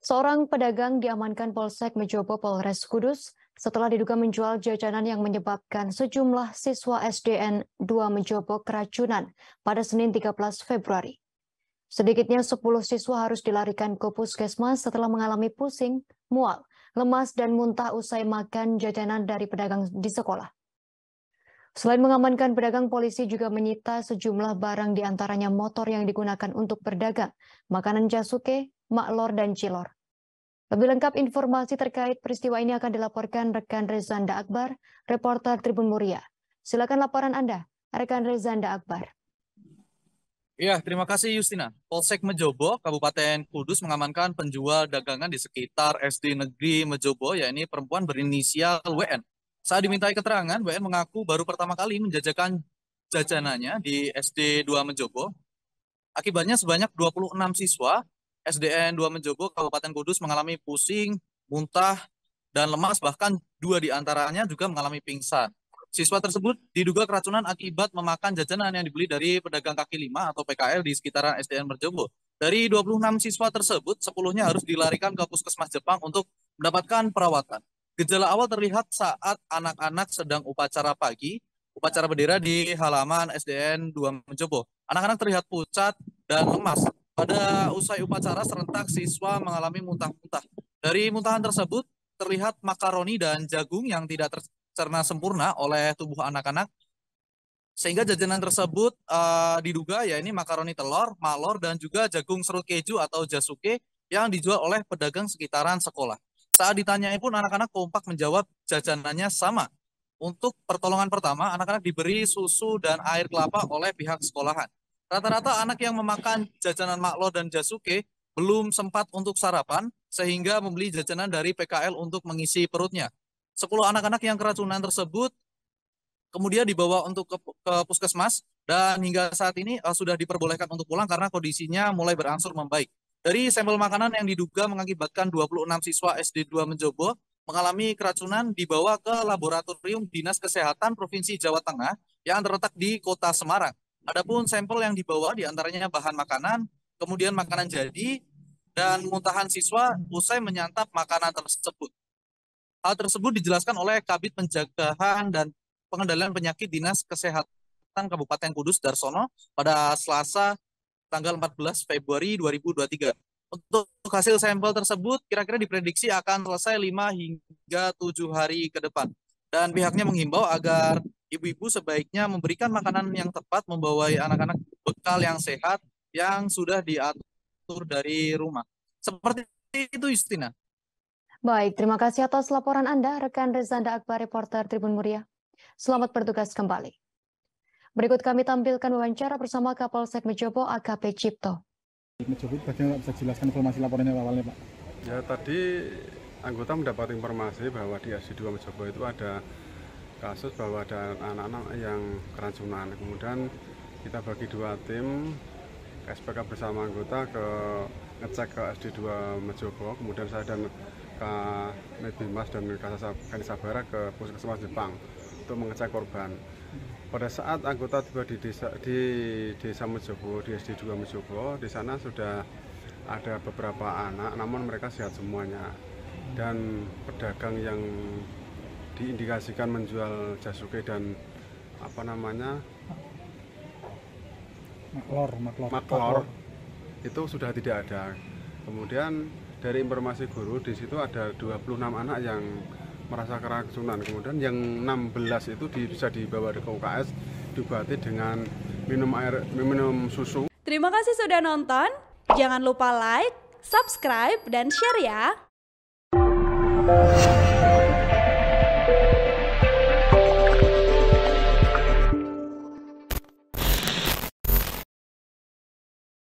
Seorang pedagang diamankan Polsek Mejobo Polres Kudus setelah diduga menjual jajanan yang menyebabkan sejumlah siswa SDN 2 Mejobo keracunan pada Senin 13 Februari. Sedikitnya 10 siswa harus dilarikan ke puskesmas setelah mengalami pusing, mual, lemas, dan muntah usai makan jajanan dari pedagang di sekolah. Selain mengamankan pedagang, polisi juga menyita sejumlah barang diantaranya motor yang digunakan untuk berdagang, makanan jasuke, Maklor, dan Cilor. Lebih lengkap informasi terkait peristiwa ini akan dilaporkan rekan Rezanda Akbar, reporter Tribun Muria. Silakan laporan Anda, rekan Rezanda Akbar. Ya, terima kasih yustina. Polsek Mejobo, Kabupaten Kudus mengamankan penjual dagangan di sekitar SD Negeri Mejobo, yakni perempuan berinisial WN. Saat dimintai keterangan, WN mengaku baru pertama kali menjajakan jajanannya di SD 2 Mejobo. Akibatnya sebanyak 26 siswa SDN 2 Menjogo Kabupaten Kudus mengalami pusing, muntah, dan lemas bahkan dua diantaranya juga mengalami pingsan. Siswa tersebut diduga keracunan akibat memakan jajanan yang dibeli dari pedagang kaki lima atau PKL di sekitaran SDN Merjogo. Dari 26 siswa tersebut, 10-nya harus dilarikan ke puskesmas Jepang untuk mendapatkan perawatan. Gejala awal terlihat saat anak-anak sedang upacara pagi, upacara bendera di halaman SDN 2 Menjogo. Anak-anak terlihat pucat dan lemas. Pada usai upacara serentak siswa mengalami muntah-muntah. Dari muntahan tersebut terlihat makaroni dan jagung yang tidak tercerna sempurna oleh tubuh anak-anak sehingga jajanan tersebut uh, diduga ya ini makaroni telur, malor dan juga jagung serut keju atau jasuke yang dijual oleh pedagang sekitaran sekolah. Saat ditanyai pun anak-anak kompak menjawab jajanannya sama. Untuk pertolongan pertama, anak-anak diberi susu dan air kelapa oleh pihak sekolahan. Rata-rata anak yang memakan jajanan Maklo dan Jasuke belum sempat untuk sarapan sehingga membeli jajanan dari PKL untuk mengisi perutnya. 10 anak-anak yang keracunan tersebut kemudian dibawa untuk ke, ke puskesmas dan hingga saat ini uh, sudah diperbolehkan untuk pulang karena kondisinya mulai berangsur membaik. Dari sampel makanan yang diduga mengakibatkan 26 siswa SD 2 Menjobo mengalami keracunan dibawa ke Laboratorium Dinas Kesehatan Provinsi Jawa Tengah yang terletak di Kota Semarang. Adapun sampel yang dibawa diantaranya bahan makanan, kemudian makanan jadi, dan muntahan siswa usai menyantap makanan tersebut. Hal tersebut dijelaskan oleh Kabit Penjagaan dan Pengendalian Penyakit Dinas Kesehatan Kabupaten Kudus Darsono pada Selasa tanggal 14 Februari 2023. Untuk hasil sampel tersebut kira-kira diprediksi akan selesai 5 hingga 7 hari ke depan. Dan pihaknya menghimbau agar ibu-ibu sebaiknya memberikan makanan yang tepat, membawa anak-anak bekal yang sehat, yang sudah diatur dari rumah. Seperti itu, Justina. Baik, terima kasih atas laporan Anda, rekan Rezanda Akbar, reporter Tribun Muria. Selamat bertugas kembali. Berikut kami tampilkan wawancara bersama Kapolsek Mejobo AKP Cipto. Mejobo, bagaimana bisa jelaskan informasi laporannya awalnya, Pak? Ya, tadi anggota mendapat informasi bahwa di sd 2 Mejobo itu ada kasus bahwa ada anak-anak yang keracunan. Kemudian kita bagi dua tim SPK bersama anggota ke ngecek ke SD2 Mejobo, kemudian saya dan Kak Medimas dan Kak Sabara ke Puskesmas Jepang untuk mengecek korban. Pada saat anggota tiba di desa di desa Mejobo, di SD2 Mejobo, di sana sudah ada beberapa anak, namun mereka sehat semuanya. Dan pedagang yang diindikasikan menjual jasuke dan apa namanya maklor maklor, maklor itu sudah tidak ada kemudian dari informasi guru di situ ada 26 anak yang merasa keracunan kemudian yang 16 itu di, bisa dibawa ke UKS diobati dengan minum air minum susu terima kasih sudah nonton jangan lupa like subscribe dan share ya